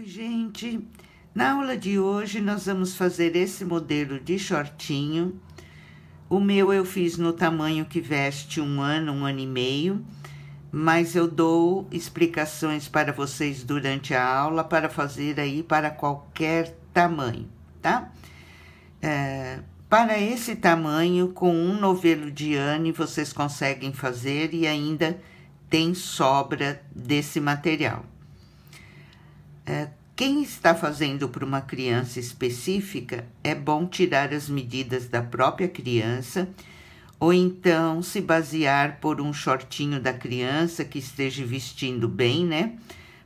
Oi, gente! Na aula de hoje, nós vamos fazer esse modelo de shortinho. O meu eu fiz no tamanho que veste um ano, um ano e meio, mas eu dou explicações para vocês durante a aula para fazer aí para qualquer tamanho, tá? É, para esse tamanho, com um novelo de ane, vocês conseguem fazer e ainda tem sobra desse material, é, quem está fazendo para uma criança específica, é bom tirar as medidas da própria criança ou então se basear por um shortinho da criança que esteja vestindo bem, né?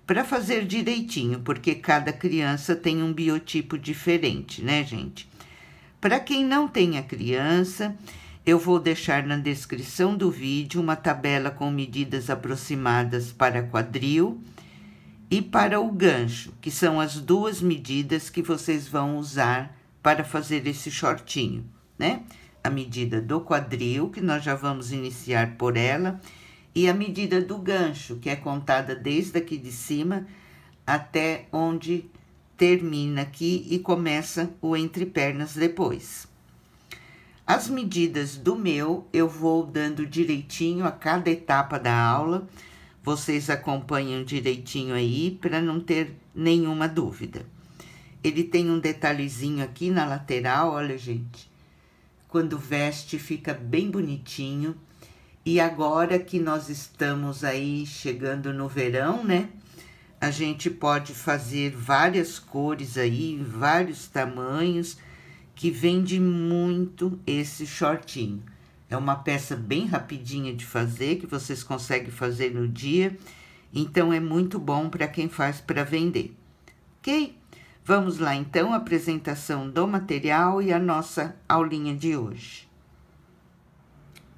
Para fazer direitinho, porque cada criança tem um biotipo diferente, né, gente? Para quem não tem a criança, eu vou deixar na descrição do vídeo uma tabela com medidas aproximadas para quadril e para o gancho, que são as duas medidas que vocês vão usar para fazer esse shortinho, né? A medida do quadril, que nós já vamos iniciar por ela, e a medida do gancho, que é contada desde aqui de cima até onde termina aqui e começa o entre pernas depois. As medidas do meu eu vou dando direitinho a cada etapa da aula vocês acompanham direitinho aí para não ter nenhuma dúvida. Ele tem um detalhezinho aqui na lateral, olha, gente. Quando veste, fica bem bonitinho. E agora que nós estamos aí chegando no verão, né? A gente pode fazer várias cores aí, vários tamanhos, que vende muito esse shortinho. É uma peça bem rapidinha de fazer, que vocês conseguem fazer no dia. Então, é muito bom para quem faz para vender. Ok? Vamos lá, então, a apresentação do material e a nossa aulinha de hoje.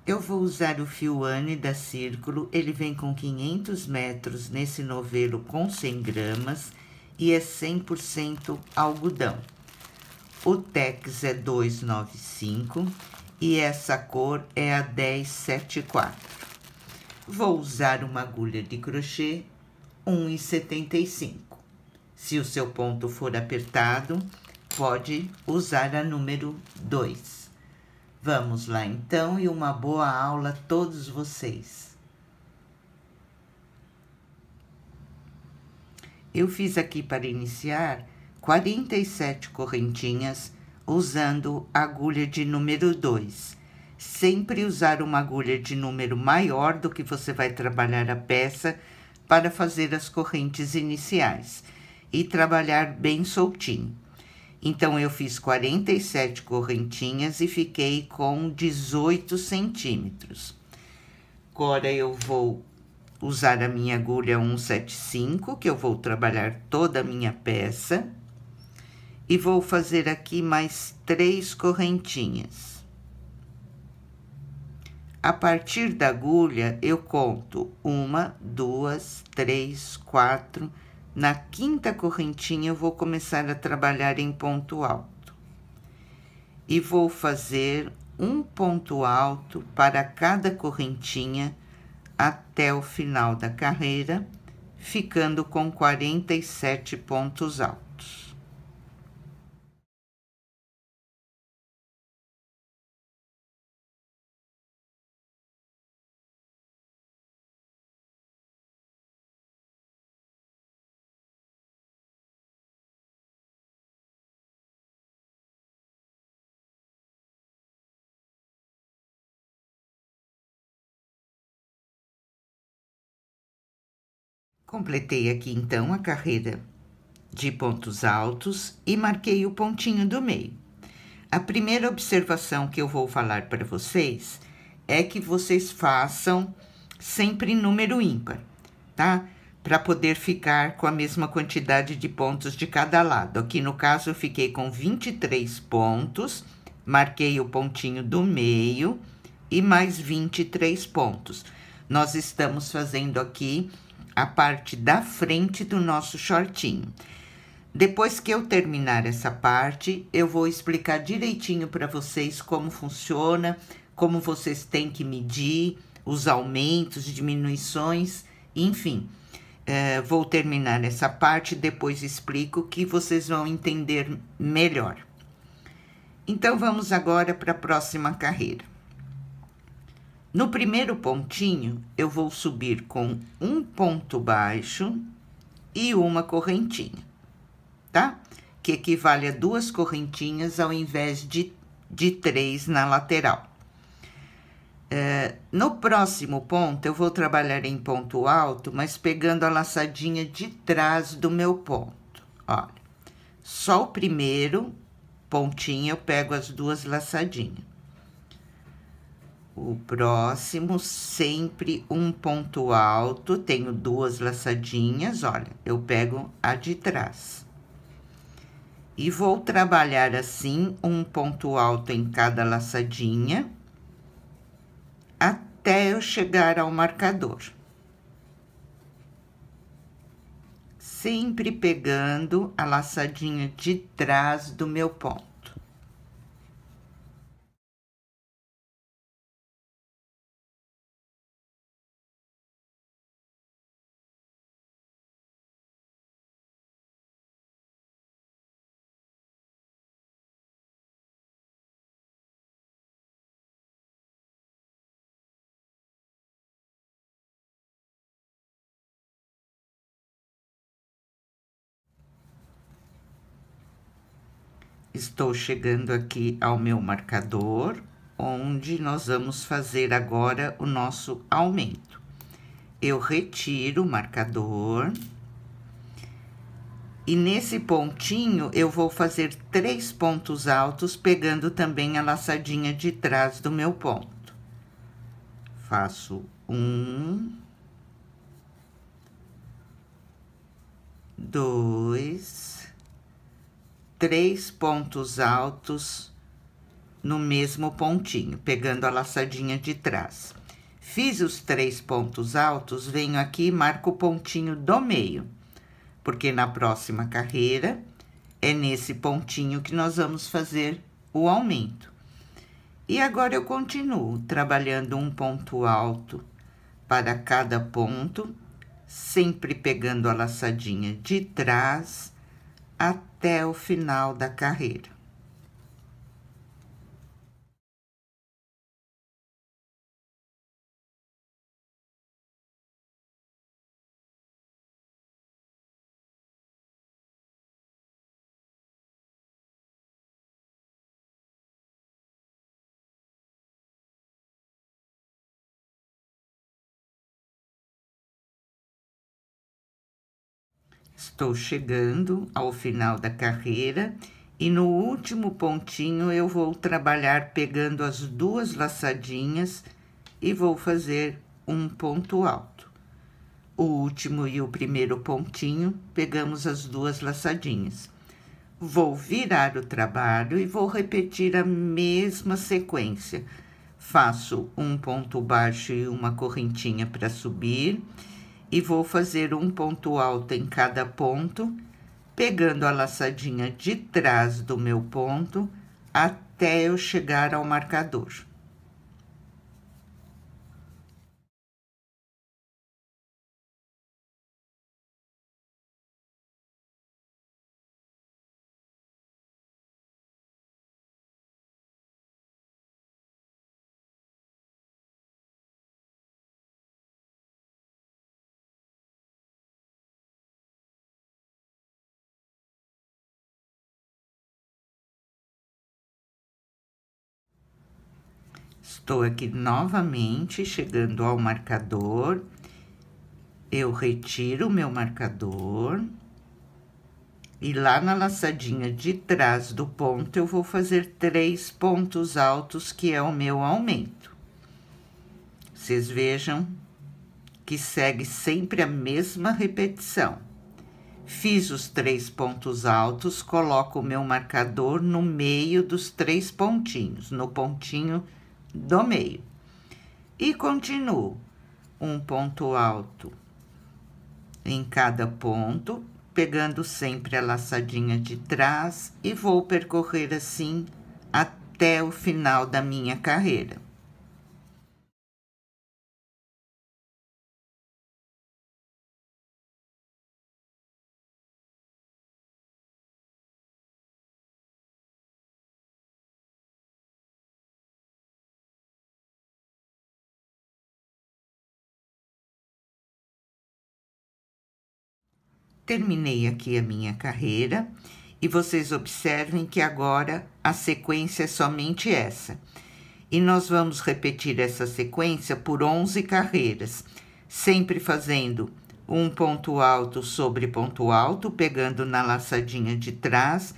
Eu vou usar o fio Anne da Círculo, ele vem com 500 metros nesse novelo com 100 gramas e é 100% algodão. O TEX é 295 e essa cor é a 1074. Vou usar uma agulha de crochê 1,75. Se o seu ponto for apertado, pode usar a número 2. Vamos lá então e uma boa aula a todos vocês. Eu fiz aqui para iniciar 47 correntinhas usando agulha de número 2. Sempre usar uma agulha de número maior do que você vai trabalhar a peça para fazer as correntes iniciais e trabalhar bem soltinho. Então, eu fiz 47 correntinhas e fiquei com 18 centímetros. Agora, eu vou usar a minha agulha 175, que eu vou trabalhar toda a minha peça e vou fazer aqui mais três correntinhas. A partir da agulha, eu conto uma, duas, três, quatro. Na quinta correntinha, eu vou começar a trabalhar em ponto alto. E vou fazer um ponto alto para cada correntinha até o final da carreira, ficando com 47 pontos altos. Completei aqui então a carreira de pontos altos e marquei o pontinho do meio. A primeira observação que eu vou falar para vocês é que vocês façam sempre em número ímpar, tá? Para poder ficar com a mesma quantidade de pontos de cada lado. Aqui no caso eu fiquei com 23 pontos, marquei o pontinho do meio e mais 23 pontos. Nós estamos fazendo aqui a parte da frente do nosso shortinho. Depois que eu terminar essa parte, eu vou explicar direitinho para vocês como funciona, como vocês têm que medir, os aumentos, diminuições, enfim. É, vou terminar essa parte, depois explico que vocês vão entender melhor. Então, vamos agora para a próxima carreira. No primeiro pontinho, eu vou subir com um ponto baixo e uma correntinha, tá? Que equivale a duas correntinhas ao invés de, de três na lateral. É, no próximo ponto, eu vou trabalhar em ponto alto, mas pegando a laçadinha de trás do meu ponto. Olha, só o primeiro pontinho eu pego as duas laçadinhas. O próximo, sempre um ponto alto, tenho duas laçadinhas, olha, eu pego a de trás. E vou trabalhar assim, um ponto alto em cada laçadinha, até eu chegar ao marcador. Sempre pegando a laçadinha de trás do meu ponto. Estou chegando aqui ao meu marcador, onde nós vamos fazer agora o nosso aumento. Eu retiro o marcador. E nesse pontinho, eu vou fazer três pontos altos, pegando também a laçadinha de trás do meu ponto. Faço um... Dois três pontos altos no mesmo pontinho, pegando a laçadinha de trás. Fiz os três pontos altos, venho aqui e marco o pontinho do meio, porque na próxima carreira é nesse pontinho que nós vamos fazer o aumento. E agora eu continuo trabalhando um ponto alto para cada ponto, sempre pegando a laçadinha de trás até até o final da carreira. estou chegando ao final da carreira e no último pontinho eu vou trabalhar pegando as duas laçadinhas e vou fazer um ponto alto. O último e o primeiro pontinho, pegamos as duas laçadinhas. Vou virar o trabalho e vou repetir a mesma sequência. Faço um ponto baixo e uma correntinha para subir e vou fazer um ponto alto em cada ponto, pegando a laçadinha de trás do meu ponto até eu chegar ao marcador. Estou aqui novamente chegando ao marcador. Eu retiro o meu marcador. E lá na laçadinha de trás do ponto, eu vou fazer três pontos altos, que é o meu aumento. Vocês vejam que segue sempre a mesma repetição. Fiz os três pontos altos, coloco o meu marcador no meio dos três pontinhos, no pontinho do meio. E continuo um ponto alto em cada ponto, pegando sempre a laçadinha de trás e vou percorrer assim até o final da minha carreira. Terminei aqui a minha carreira e vocês observem que agora a sequência é somente essa. E nós vamos repetir essa sequência por 11 carreiras, sempre fazendo um ponto alto sobre ponto alto, pegando na laçadinha de trás.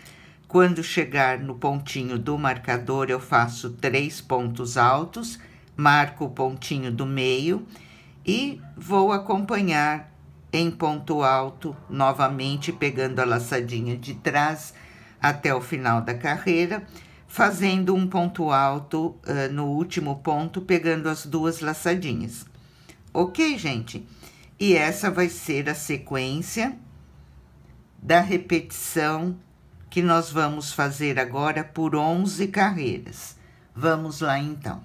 Quando chegar no pontinho do marcador, eu faço três pontos altos, marco o pontinho do meio e vou acompanhar em ponto alto, novamente pegando a laçadinha de trás até o final da carreira, fazendo um ponto alto uh, no último ponto, pegando as duas laçadinhas. Ok, gente? E essa vai ser a sequência da repetição que nós vamos fazer agora por 11 carreiras. Vamos lá, então.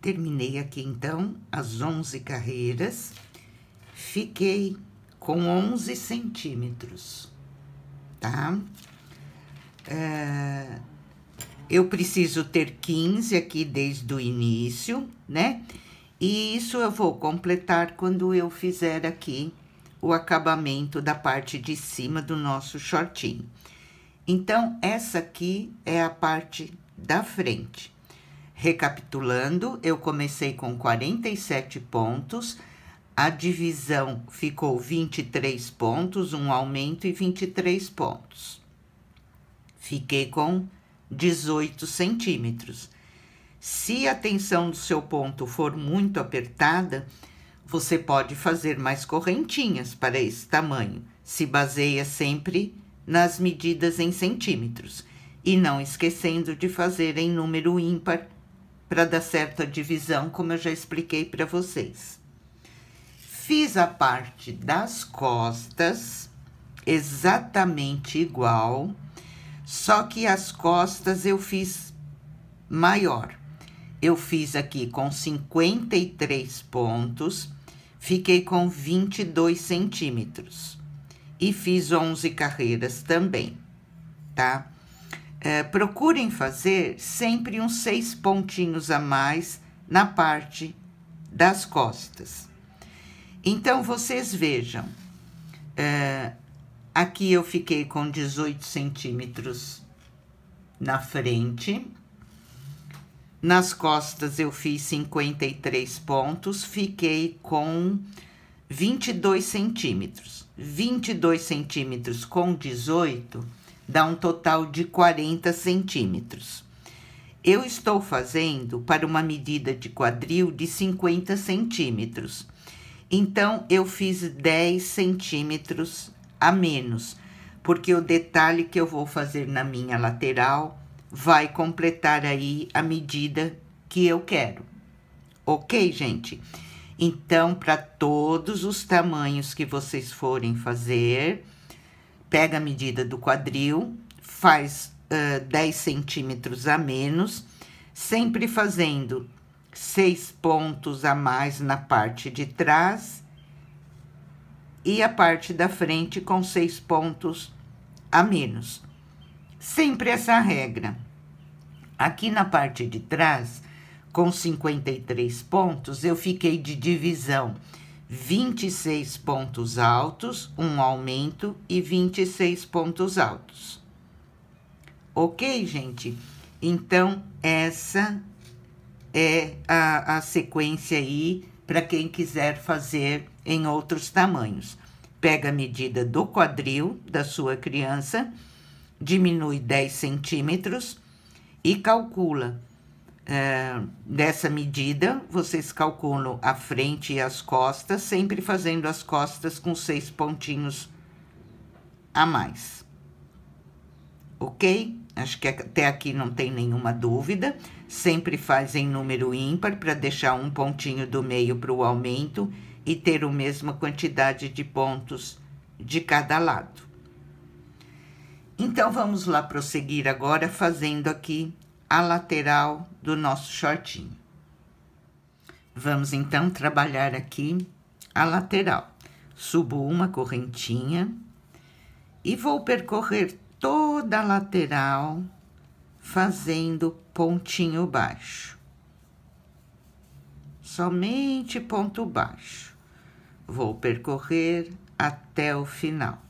Terminei aqui, então, as 11 carreiras fiquei com 11 centímetros, tá? É, eu preciso ter 15 aqui desde o início, né? E isso eu vou completar quando eu fizer aqui o acabamento da parte de cima do nosso shortinho. Então, essa aqui é a parte da frente. Recapitulando, eu comecei com 47 pontos, a divisão ficou 23 pontos, um aumento e 23 pontos. Fiquei com 18 centímetros. Se a tensão do seu ponto for muito apertada, você pode fazer mais correntinhas para esse tamanho. Se baseia sempre nas medidas em centímetros e não esquecendo de fazer em número ímpar para dar certa divisão, como eu já expliquei para vocês. Fiz a parte das costas exatamente igual, só que as costas eu fiz maior. Eu fiz aqui com 53 pontos, fiquei com 22 centímetros. E fiz 11 carreiras também, tá? É, procurem fazer sempre uns seis pontinhos a mais na parte das costas. Então, vocês vejam, é, aqui eu fiquei com 18 centímetros na frente. Nas costas eu fiz 53 pontos, fiquei com 22 centímetros. 22 centímetros com 18 dá um total de 40 centímetros. Eu estou fazendo para uma medida de quadril de 50 centímetros. Então, eu fiz 10 centímetros a menos, porque o detalhe que eu vou fazer na minha lateral vai completar aí a medida que eu quero. Ok, gente? Então, para todos os tamanhos que vocês forem fazer, pega a medida do quadril, faz uh, 10 centímetros a menos, sempre fazendo seis pontos a mais na parte de trás e a parte da frente com seis pontos a menos. Sempre essa regra. Aqui na parte de trás, com 53 pontos, eu fiquei de divisão 26 pontos altos, um aumento e 26 pontos altos. Ok, gente? Então, essa é a, a sequência aí para quem quiser fazer em outros tamanhos. Pega a medida do quadril da sua criança, diminui 10 centímetros e calcula. É, dessa medida, vocês calculam a frente e as costas, sempre fazendo as costas com seis pontinhos a mais. Ok? Acho que até aqui não tem nenhuma dúvida. Sempre fazem número ímpar para deixar um pontinho do meio para o aumento e ter a mesma quantidade de pontos de cada lado. Então, vamos lá prosseguir agora fazendo aqui a lateral do nosso shortinho. Vamos, então, trabalhar aqui a lateral. Subo uma correntinha e vou percorrer toda a lateral, fazendo pontinho baixo. Somente ponto baixo. Vou percorrer até o final.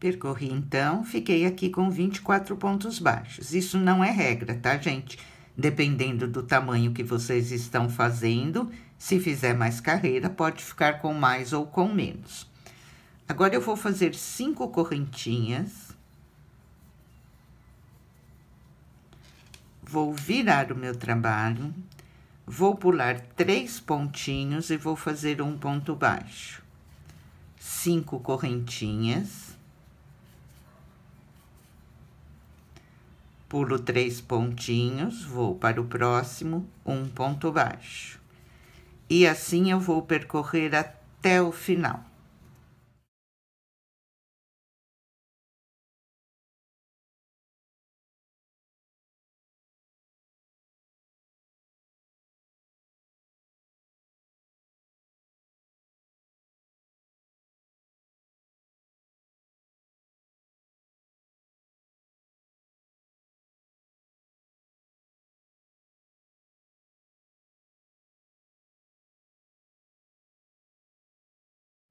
Percorri então, fiquei aqui com 24 pontos baixos. Isso não é regra, tá, gente? Dependendo do tamanho que vocês estão fazendo, se fizer mais carreira, pode ficar com mais ou com menos. Agora, eu vou fazer cinco correntinhas. Vou virar o meu trabalho, vou pular três pontinhos e vou fazer um ponto baixo. Cinco correntinhas. pulo três pontinhos, vou para o próximo, um ponto baixo. E assim eu vou percorrer até o final.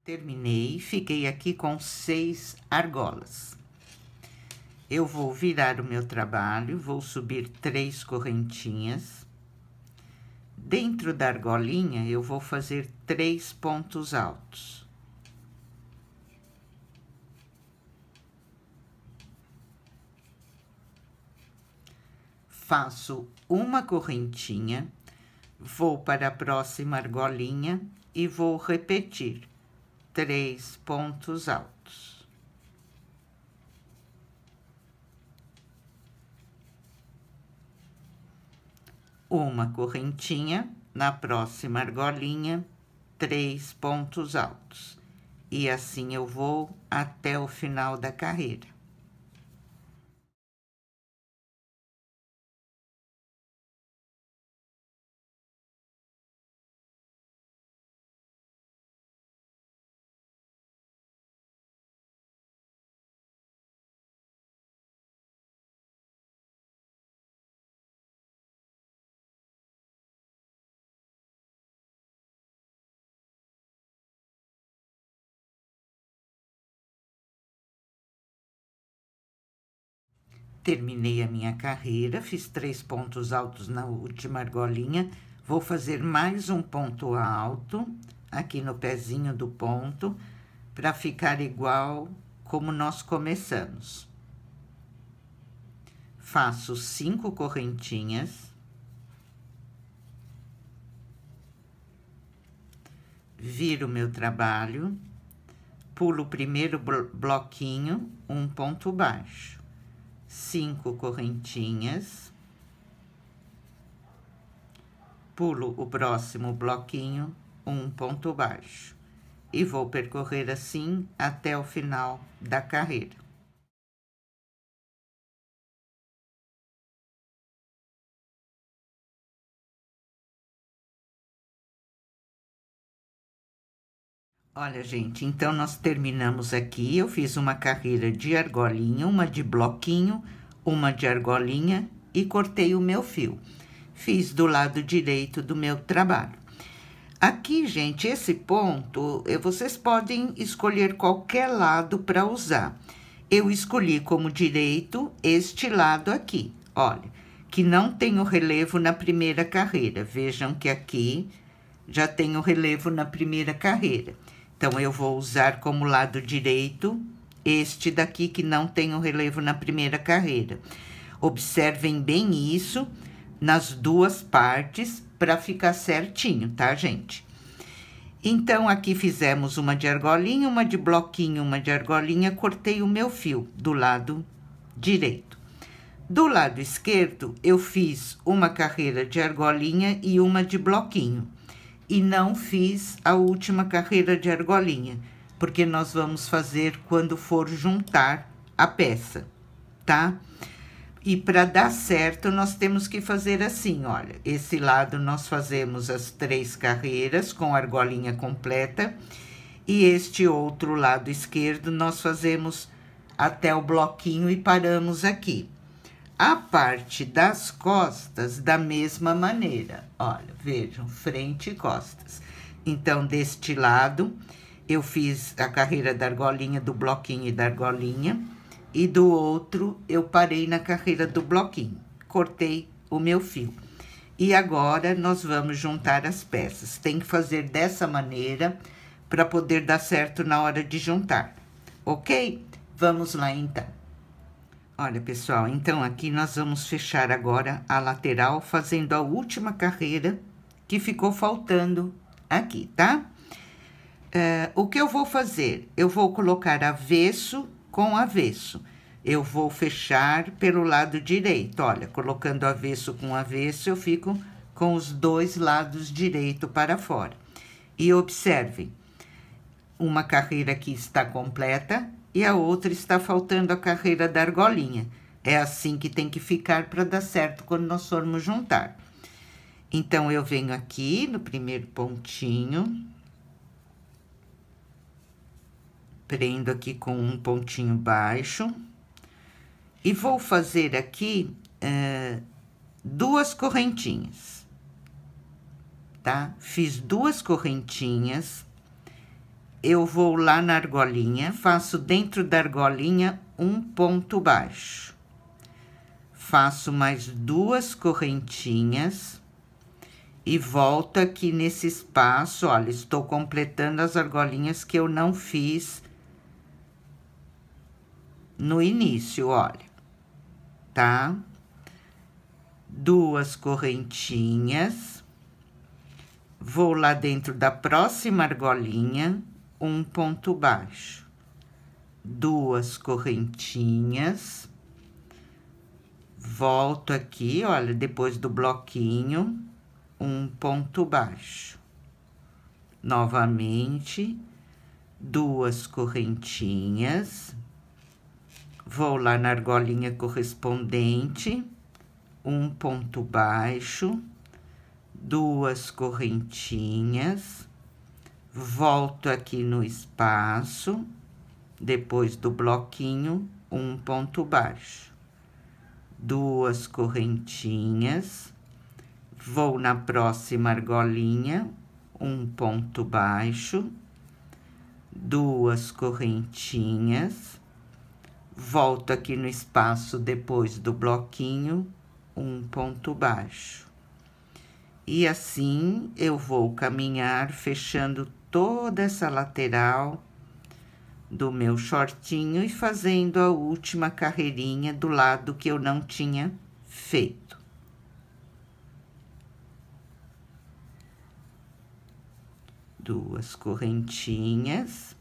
Terminei, fiquei aqui com seis argolas. Eu vou virar o meu trabalho, vou subir três correntinhas. Dentro da argolinha, eu vou fazer três pontos altos. Faço uma correntinha, vou para a próxima argolinha e vou repetir três pontos altos. Uma correntinha na próxima argolinha, três pontos altos. E assim eu vou até o final da carreira. Terminei a minha carreira, fiz três pontos altos na última argolinha. Vou fazer mais um ponto alto aqui no pezinho do ponto para ficar igual como nós começamos. Faço cinco correntinhas. Viro meu trabalho, pulo o primeiro bloquinho, um ponto baixo cinco correntinhas, pulo o próximo bloquinho, um ponto baixo, e vou percorrer assim até o final da carreira. Olha, gente, então nós terminamos aqui. Eu fiz uma carreira de argolinha, uma de bloquinho, uma de argolinha e cortei o meu fio. Fiz do lado direito do meu trabalho. Aqui, gente, esse ponto, eh, vocês podem escolher qualquer lado para usar. Eu escolhi como direito este lado aqui, olha, que não tem o relevo na primeira carreira. Vejam que aqui já tem o relevo na primeira carreira. Então, eu vou usar como lado direito este daqui que não tem o relevo na primeira carreira. Observem bem isso nas duas partes para ficar certinho, tá, gente? Então, aqui fizemos uma de argolinha, uma de bloquinho, uma de argolinha, cortei o meu fio do lado direito. Do lado esquerdo, eu fiz uma carreira de argolinha e uma de bloquinho e não fiz a última carreira de argolinha, porque nós vamos fazer quando for juntar a peça, tá? E para dar certo, nós temos que fazer assim, olha. Esse lado nós fazemos as três carreiras com argolinha completa. E este outro lado esquerdo nós fazemos até o bloquinho e paramos aqui a parte das costas da mesma maneira. Olha, vejam, frente e costas. Então, deste lado, eu fiz a carreira da argolinha, do bloquinho e da argolinha. E do outro, eu parei na carreira do bloquinho. Cortei o meu fio. E agora, nós vamos juntar as peças. Tem que fazer dessa maneira para poder dar certo na hora de juntar. Ok? Vamos lá, então. Olha, pessoal, então aqui nós vamos fechar agora a lateral fazendo a última carreira que ficou faltando aqui, tá? É, o que eu vou fazer? Eu vou colocar avesso com avesso. Eu vou fechar pelo lado direito. Olha, colocando avesso com avesso, eu fico com os dois lados direito para fora. E observe, uma carreira aqui está completa, e a outra está faltando a carreira da argolinha. É assim que tem que ficar para dar certo quando nós formos juntar. Então, eu venho aqui no primeiro pontinho, prendo aqui com um pontinho baixo, e vou fazer aqui é, duas correntinhas, tá? Fiz duas correntinhas eu vou lá na argolinha, faço dentro da argolinha um ponto baixo. Faço mais duas correntinhas e volto aqui nesse espaço, olha, estou completando as argolinhas que eu não fiz no início, olha, tá? Duas correntinhas, vou lá dentro da próxima argolinha, um ponto baixo, duas correntinhas, volto aqui, olha, depois do bloquinho, um ponto baixo. Novamente, duas correntinhas, vou lá na argolinha correspondente, um ponto baixo, duas correntinhas, volto aqui no espaço, depois do bloquinho, um ponto baixo, duas correntinhas, vou na próxima argolinha, um ponto baixo, duas correntinhas, volto aqui no espaço depois do bloquinho, um ponto baixo. E assim eu vou caminhar fechando toda essa lateral do meu shortinho e fazendo a última carreirinha do lado que eu não tinha feito. Duas correntinhas.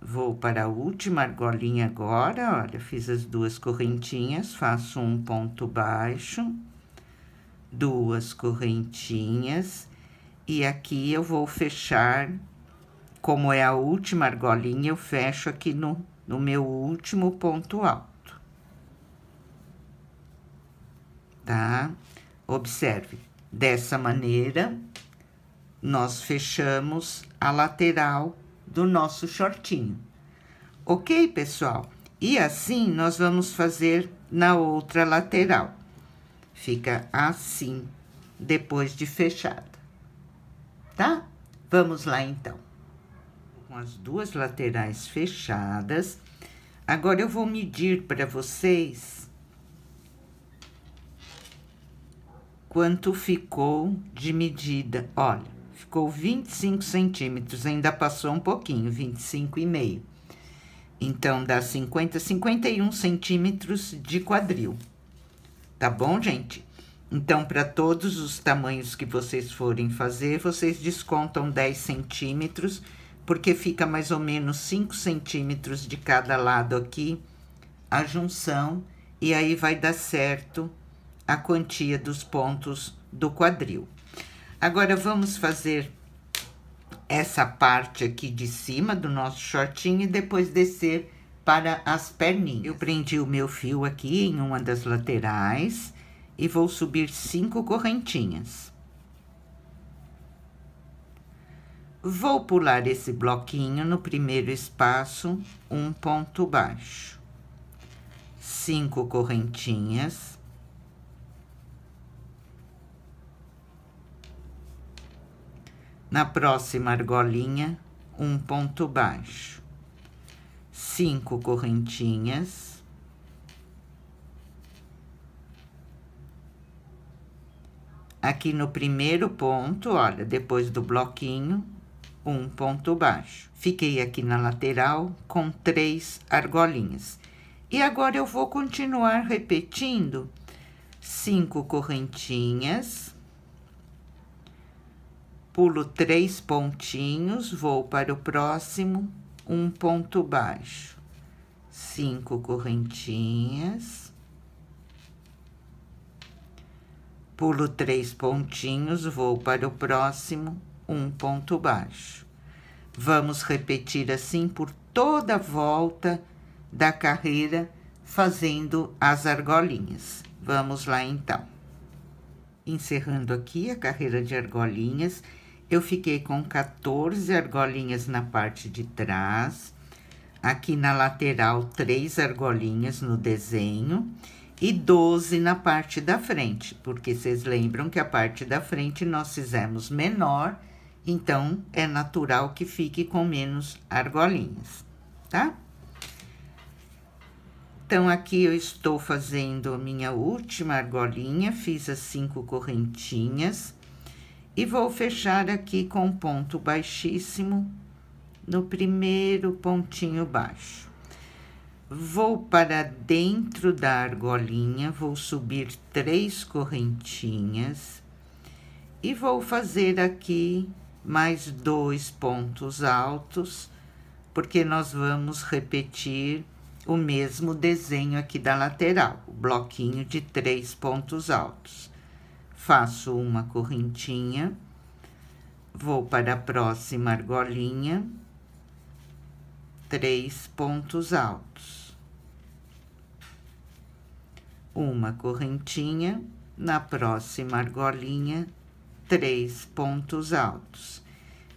Vou para a última argolinha agora, olha, fiz as duas correntinhas, faço um ponto baixo, duas correntinhas, e aqui eu vou fechar, como é a última argolinha, eu fecho aqui no, no meu último ponto alto. Tá? Observe, dessa maneira, nós fechamos a lateral do nosso shortinho. Ok, pessoal? E assim, nós vamos fazer na outra lateral. Fica assim, depois de fechado tá? Vamos lá, então. Com as duas laterais fechadas. Agora, eu vou medir para vocês quanto ficou de medida. Olha, ficou 25 centímetros, ainda passou um pouquinho, 25 e meio. Então, dá 50, 51 centímetros de quadril. Tá bom, gente? Então, para todos os tamanhos que vocês forem fazer, vocês descontam 10 centímetros, porque fica mais ou menos 5 centímetros de cada lado aqui a junção, e aí vai dar certo a quantia dos pontos do quadril. Agora, vamos fazer essa parte aqui de cima do nosso shortinho e depois descer para as perninhas. Eu prendi o meu fio aqui em uma das laterais e vou subir cinco correntinhas. Vou pular esse bloquinho no primeiro espaço, um ponto baixo. Cinco correntinhas. Na próxima argolinha, um ponto baixo. Cinco correntinhas. Aqui no primeiro ponto, olha, depois do bloquinho, um ponto baixo. Fiquei aqui na lateral com três argolinhas. E agora eu vou continuar repetindo cinco correntinhas, pulo três pontinhos, vou para o próximo, um ponto baixo, cinco correntinhas, Pulo três pontinhos, vou para o próximo, um ponto baixo. Vamos repetir assim por toda a volta da carreira, fazendo as argolinhas. Vamos lá então. Encerrando aqui a carreira de argolinhas, eu fiquei com 14 argolinhas na parte de trás, aqui na lateral, três argolinhas no desenho e 12 na parte da frente, porque vocês lembram que a parte da frente nós fizemos menor, então é natural que fique com menos argolinhas, tá? Então, aqui eu estou fazendo a minha última argolinha, fiz as cinco correntinhas e vou fechar aqui com ponto baixíssimo no primeiro pontinho baixo. Vou para dentro da argolinha, vou subir três correntinhas e vou fazer aqui mais dois pontos altos, porque nós vamos repetir o mesmo desenho aqui da lateral, o bloquinho de três pontos altos. Faço uma correntinha, vou para a próxima argolinha, três pontos altos uma correntinha, na próxima argolinha, três pontos altos.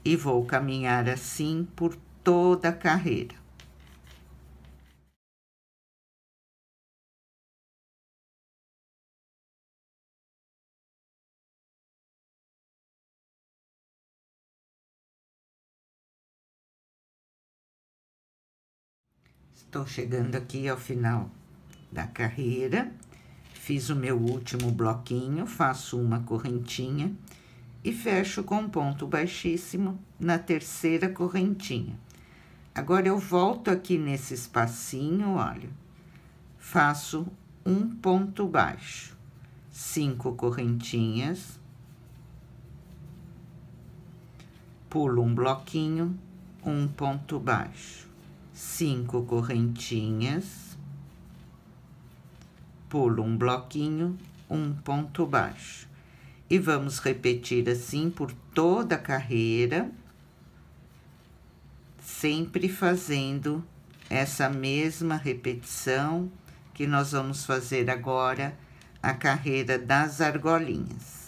E vou caminhar assim por toda a carreira. Estou chegando aqui ao final da carreira, fiz o meu último bloquinho, faço uma correntinha e fecho com um ponto baixíssimo na terceira correntinha. Agora, eu volto aqui nesse espacinho, olha, faço um ponto baixo, cinco correntinhas, pulo um bloquinho, um ponto baixo, cinco correntinhas, pulo um bloquinho, um ponto baixo. E vamos repetir assim por toda a carreira, sempre fazendo essa mesma repetição que nós vamos fazer agora, a carreira das argolinhas.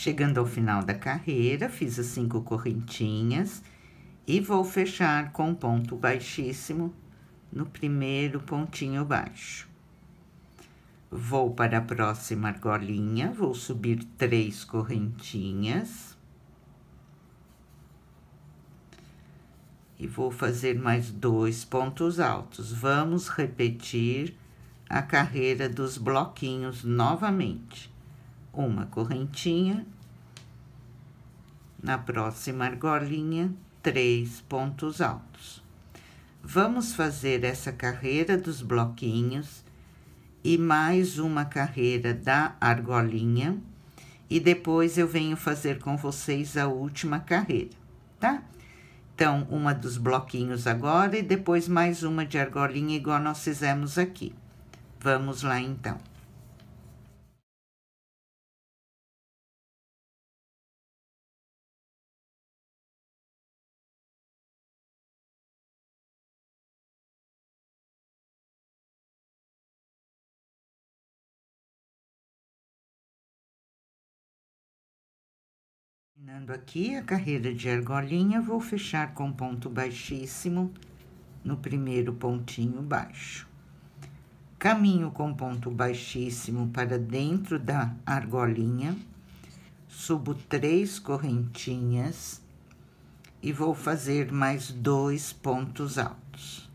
Chegando ao final da carreira, fiz as cinco correntinhas e vou fechar com ponto baixíssimo no primeiro pontinho baixo. Vou para a próxima argolinha, vou subir três correntinhas. E vou fazer mais dois pontos altos. Vamos repetir a carreira dos bloquinhos novamente uma correntinha, na próxima argolinha, três pontos altos. Vamos fazer essa carreira dos bloquinhos e mais uma carreira da argolinha, e depois eu venho fazer com vocês a última carreira, tá? Então, uma dos bloquinhos agora e depois mais uma de argolinha, igual nós fizemos aqui. Vamos lá, então. Terminando aqui a carreira de argolinha, vou fechar com ponto baixíssimo no primeiro pontinho baixo. Caminho com ponto baixíssimo para dentro da argolinha, subo três correntinhas e vou fazer mais dois pontos altos.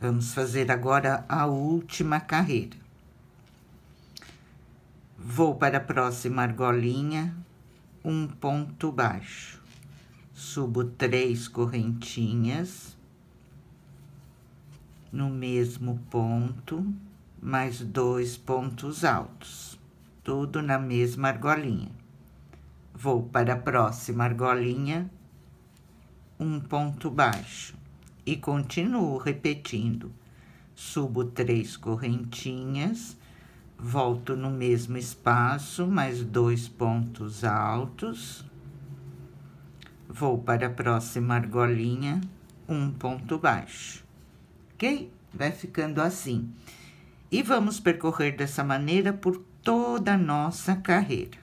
Vamos fazer agora a última carreira. Vou para a próxima argolinha, um ponto baixo. Subo três correntinhas no mesmo ponto, mais dois pontos altos, tudo na mesma argolinha. Vou para a próxima argolinha, um ponto baixo, e continuo repetindo. Subo três correntinhas Volto no mesmo espaço, mais dois pontos altos. Vou para a próxima argolinha, um ponto baixo. Ok? Vai ficando assim. E vamos percorrer dessa maneira por toda a nossa carreira.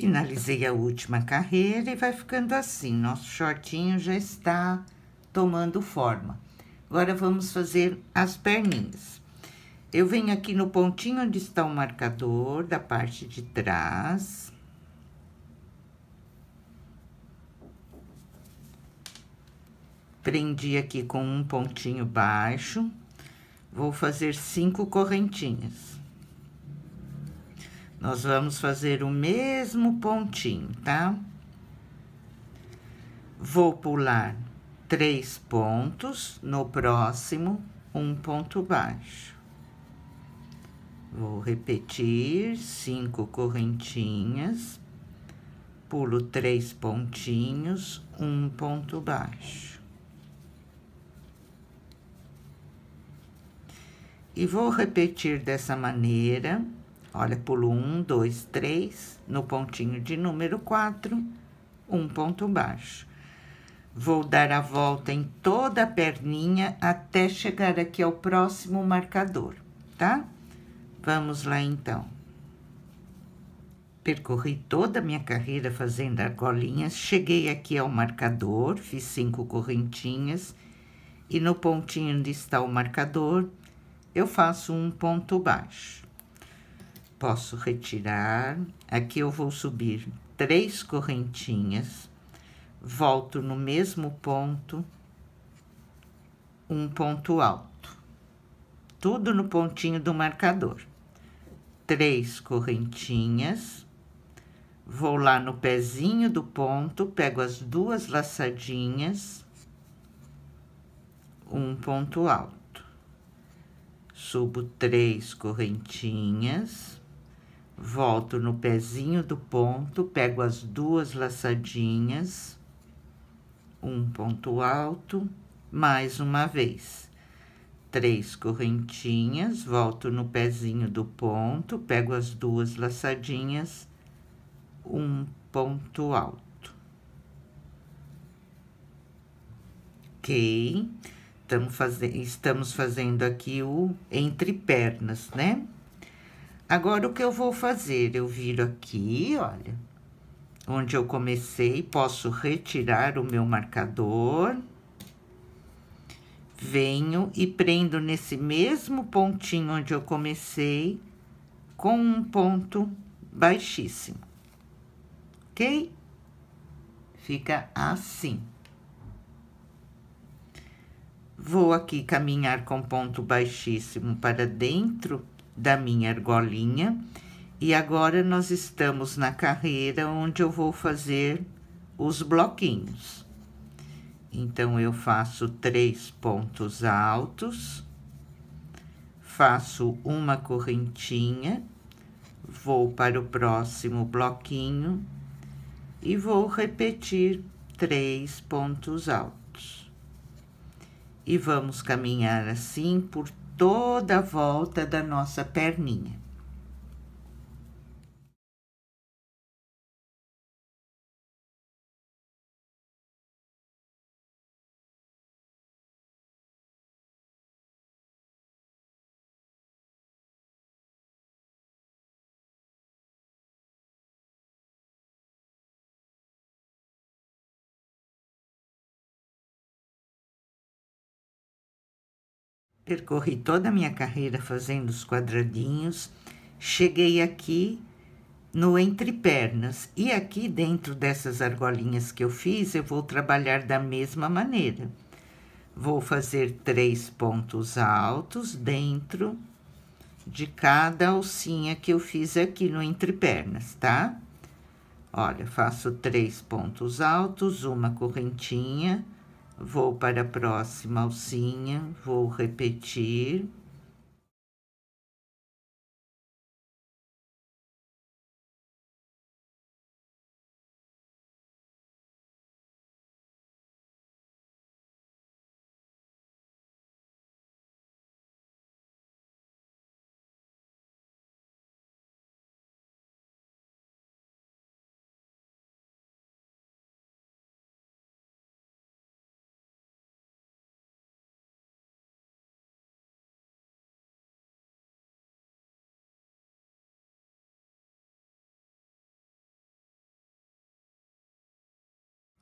Finalizei a última carreira e vai ficando assim. Nosso shortinho já está tomando forma. Agora, vamos fazer as perninhas. Eu venho aqui no pontinho onde está o marcador da parte de trás. Prendi aqui com um pontinho baixo. Vou fazer cinco correntinhas. Nós vamos fazer o mesmo pontinho, tá? Vou pular três pontos, no próximo, um ponto baixo. Vou repetir cinco correntinhas, pulo três pontinhos, um ponto baixo. E vou repetir dessa maneira Olha, pulo um, dois, três, no pontinho de número quatro, um ponto baixo. Vou dar a volta em toda a perninha até chegar aqui ao próximo marcador, tá? Vamos lá, então. Percorri toda a minha carreira fazendo argolinhas, cheguei aqui ao marcador, fiz cinco correntinhas e no pontinho onde está o marcador, eu faço um ponto baixo posso retirar. Aqui eu vou subir três correntinhas, volto no mesmo ponto, um ponto alto. Tudo no pontinho do marcador. Três correntinhas, vou lá no pezinho do ponto, pego as duas laçadinhas, um ponto alto. Subo três correntinhas volto no pezinho do ponto, pego as duas laçadinhas, um ponto alto, mais uma vez. Três correntinhas, volto no pezinho do ponto, pego as duas laçadinhas, um ponto alto. Ok? Estamos, faze estamos fazendo aqui o entre pernas, né? Agora, o que eu vou fazer? Eu viro aqui, olha, onde eu comecei, posso retirar o meu marcador. Venho e prendo nesse mesmo pontinho onde eu comecei, com um ponto baixíssimo, ok? Fica assim. Vou aqui caminhar com ponto baixíssimo para dentro da minha argolinha. E agora nós estamos na carreira onde eu vou fazer os bloquinhos. Então, eu faço três pontos altos, faço uma correntinha, vou para o próximo bloquinho e vou repetir três pontos altos. E vamos caminhar assim por toda a volta da nossa perninha. percorri toda a minha carreira fazendo os quadradinhos, cheguei aqui no entrepernas e aqui dentro dessas argolinhas que eu fiz, eu vou trabalhar da mesma maneira. Vou fazer três pontos altos dentro de cada alcinha que eu fiz aqui no entrepernas, tá? Olha, faço três pontos altos, uma correntinha Vou para a próxima alcinha, vou repetir.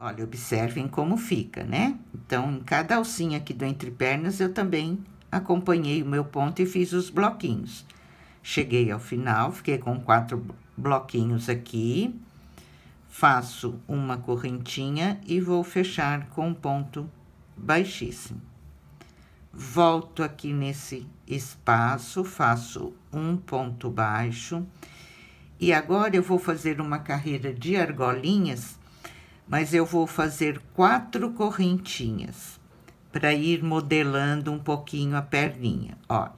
Olha, observem como fica, né? Então, em cada alcinha aqui do entre pernas, eu também acompanhei o meu ponto e fiz os bloquinhos. Cheguei ao final, fiquei com quatro bloquinhos aqui. Faço uma correntinha e vou fechar com um ponto baixíssimo. Volto aqui nesse espaço, faço um ponto baixo. E agora, eu vou fazer uma carreira de argolinhas mas eu vou fazer quatro correntinhas para ir modelando um pouquinho a perninha. Olha,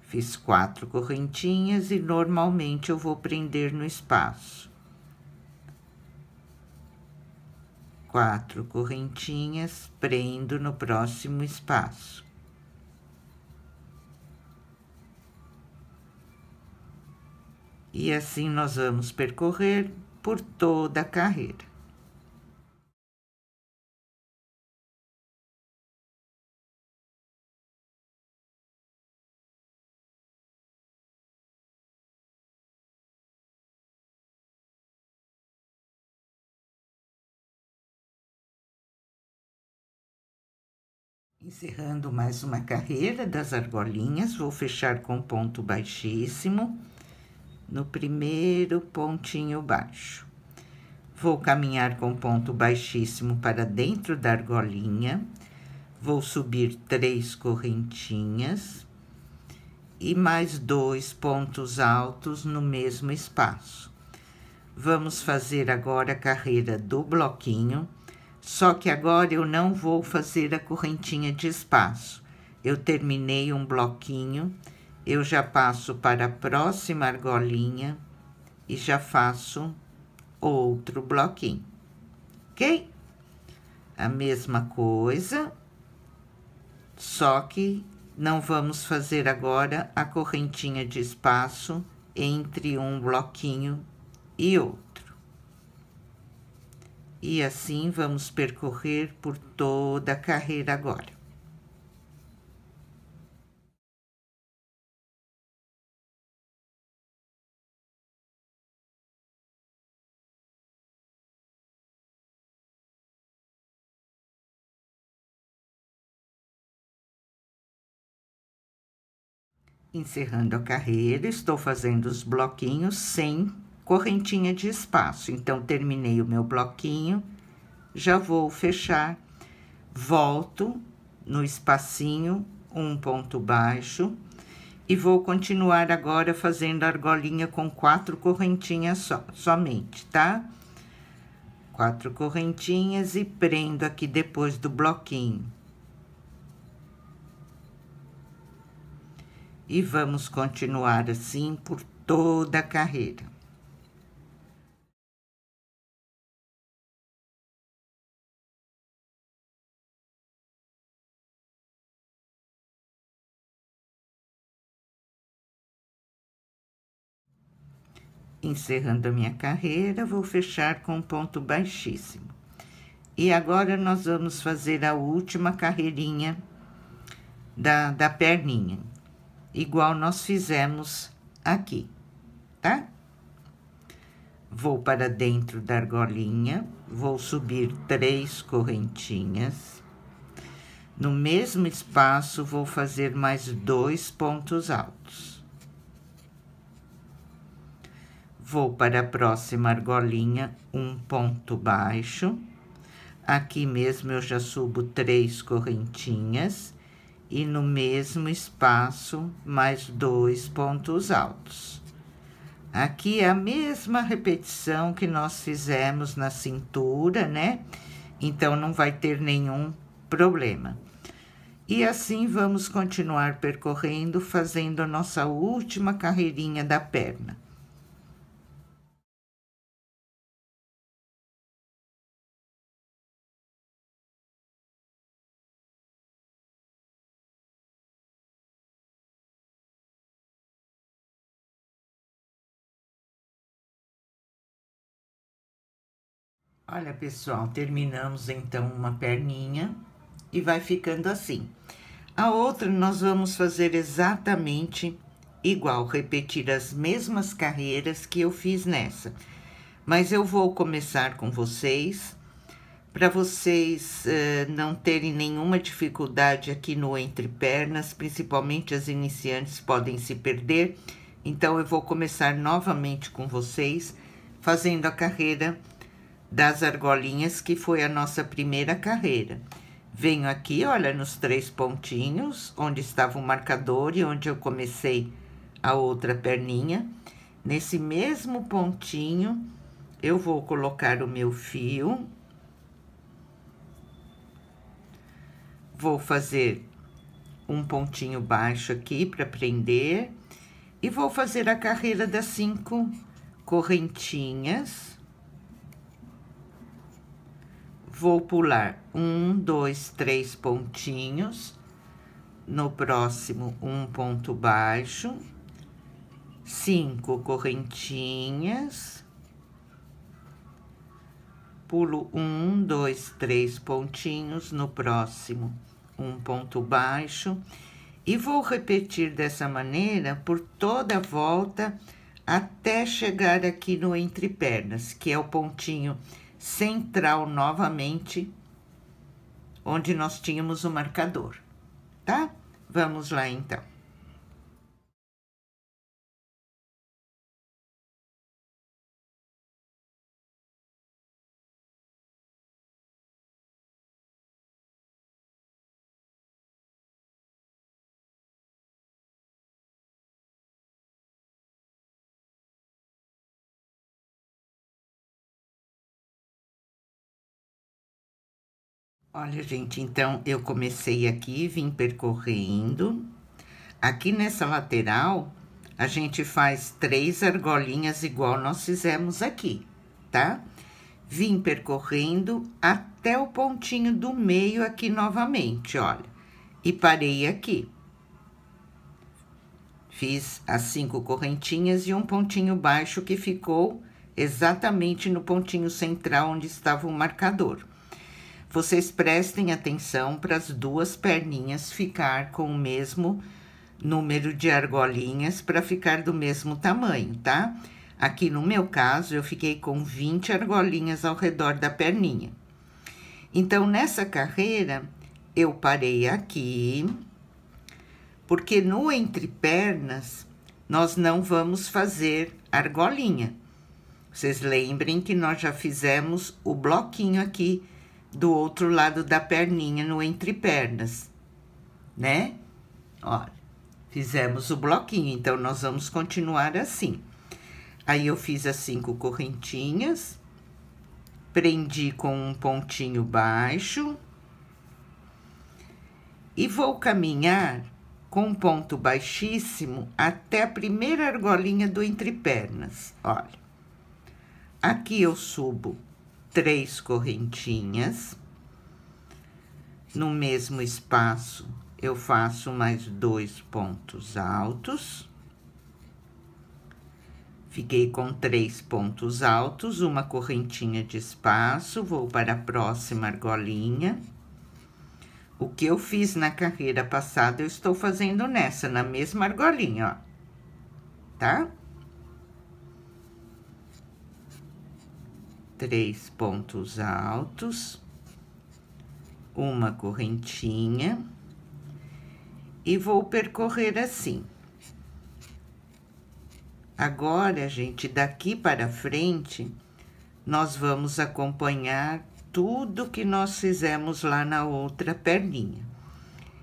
fiz quatro correntinhas e normalmente eu vou prender no espaço. Quatro correntinhas, prendo no próximo espaço. E assim nós vamos percorrer por toda a carreira. Encerrando mais uma carreira das argolinhas, vou fechar com ponto baixíssimo no primeiro pontinho baixo. Vou caminhar com ponto baixíssimo para dentro da argolinha, vou subir três correntinhas e mais dois pontos altos no mesmo espaço. Vamos fazer agora a carreira do bloquinho só que agora eu não vou fazer a correntinha de espaço. Eu terminei um bloquinho, eu já passo para a próxima argolinha e já faço outro bloquinho, ok? A mesma coisa, só que não vamos fazer agora a correntinha de espaço entre um bloquinho e outro e assim vamos percorrer por toda a carreira agora. Encerrando a carreira, estou fazendo os bloquinhos sem correntinha de espaço. Então, terminei o meu bloquinho, já vou fechar, volto no espacinho, um ponto baixo, e vou continuar agora fazendo a argolinha com quatro correntinhas somente, tá? Quatro correntinhas e prendo aqui depois do bloquinho. E vamos continuar assim por toda a carreira. encerrando a minha carreira, vou fechar com um ponto baixíssimo. E agora nós vamos fazer a última carreirinha da, da perninha, igual nós fizemos aqui, tá? Vou para dentro da argolinha, vou subir três correntinhas. No mesmo espaço, vou fazer mais dois pontos altos. Vou para a próxima argolinha, um ponto baixo. Aqui mesmo eu já subo três correntinhas e no mesmo espaço mais dois pontos altos. Aqui é a mesma repetição que nós fizemos na cintura, né? Então, não vai ter nenhum problema. E assim vamos continuar percorrendo, fazendo a nossa última carreirinha da perna. Olha, pessoal, terminamos então uma perninha e vai ficando assim. A outra, nós vamos fazer exatamente igual, repetir as mesmas carreiras que eu fiz nessa. Mas eu vou começar com vocês, para vocês uh, não terem nenhuma dificuldade aqui no entre pernas, principalmente as iniciantes podem se perder. Então, eu vou começar novamente com vocês, fazendo a carreira das argolinhas, que foi a nossa primeira carreira. Venho aqui, olha, nos três pontinhos, onde estava o marcador e onde eu comecei a outra perninha. Nesse mesmo pontinho, eu vou colocar o meu fio. Vou fazer um pontinho baixo aqui para prender. E vou fazer a carreira das cinco correntinhas vou pular um, dois, três pontinhos, no próximo, um ponto baixo, cinco correntinhas, pulo um, dois, três pontinhos, no próximo, um ponto baixo, e vou repetir dessa maneira por toda a volta até chegar aqui no entre pernas, que é o pontinho central novamente, onde nós tínhamos o marcador, tá? Vamos lá então. Olha, gente, então eu comecei aqui, vim percorrendo. Aqui nessa lateral, a gente faz três argolinhas igual nós fizemos aqui, tá? Vim percorrendo até o pontinho do meio aqui novamente, olha. E parei aqui. Fiz as cinco correntinhas e um pontinho baixo que ficou exatamente no pontinho central onde estava o marcador vocês prestem atenção para as duas perninhas ficar com o mesmo número de argolinhas para ficar do mesmo tamanho, tá? Aqui no meu caso, eu fiquei com 20 argolinhas ao redor da perninha. Então, nessa carreira, eu parei aqui, porque no entre pernas nós não vamos fazer argolinha. Vocês lembrem que nós já fizemos o bloquinho aqui do outro lado da perninha, no entrepernas, né? Olha, fizemos o bloquinho, então nós vamos continuar assim. Aí, eu fiz as cinco correntinhas, prendi com um pontinho baixo e vou caminhar com um ponto baixíssimo até a primeira argolinha do entrepernas, olha. Aqui eu subo três correntinhas. No mesmo espaço, eu faço mais dois pontos altos. Fiquei com três pontos altos, uma correntinha de espaço, vou para a próxima argolinha. O que eu fiz na carreira passada, eu estou fazendo nessa, na mesma argolinha, ó. Tá? três pontos altos, uma correntinha, e vou percorrer assim. Agora, gente, daqui para frente, nós vamos acompanhar tudo que nós fizemos lá na outra perninha.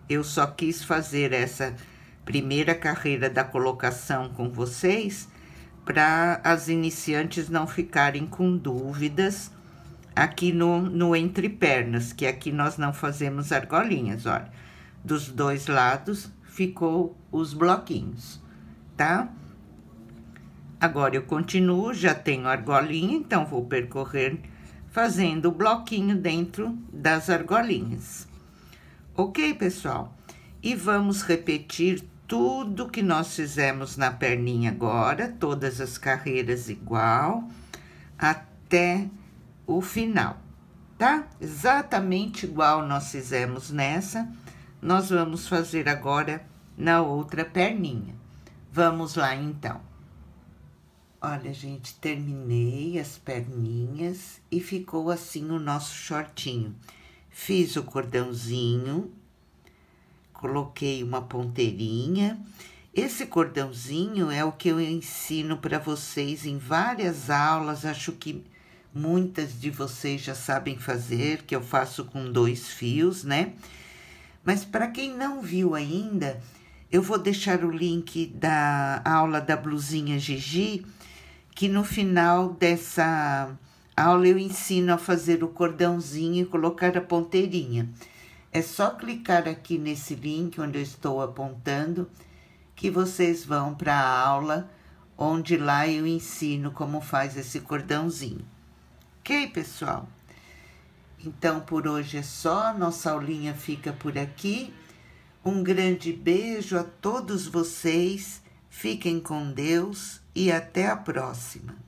Eu só quis fazer essa primeira carreira da colocação com vocês para as iniciantes não ficarem com dúvidas aqui no, no entre pernas, que aqui nós não fazemos argolinhas, olha. Dos dois lados ficou os bloquinhos, tá? Agora eu continuo, já tenho argolinha, então vou percorrer fazendo o bloquinho dentro das argolinhas. Ok, pessoal? E vamos repetir tudo que nós fizemos na perninha agora, todas as carreiras igual, até o final, tá? Exatamente igual nós fizemos nessa, nós vamos fazer agora na outra perninha. Vamos lá, então. Olha, gente, terminei as perninhas e ficou assim o nosso shortinho. Fiz o cordãozinho coloquei uma ponteirinha. Esse cordãozinho é o que eu ensino para vocês em várias aulas, acho que muitas de vocês já sabem fazer, que eu faço com dois fios, né? Mas para quem não viu ainda, eu vou deixar o link da aula da blusinha Gigi, que no final dessa aula eu ensino a fazer o cordãozinho e colocar a ponteirinha. É só clicar aqui nesse link onde eu estou apontando que vocês vão para a aula onde lá eu ensino como faz esse cordãozinho. Ok, pessoal? Então, por hoje é só. Nossa aulinha fica por aqui. Um grande beijo a todos vocês. Fiquem com Deus e até a próxima.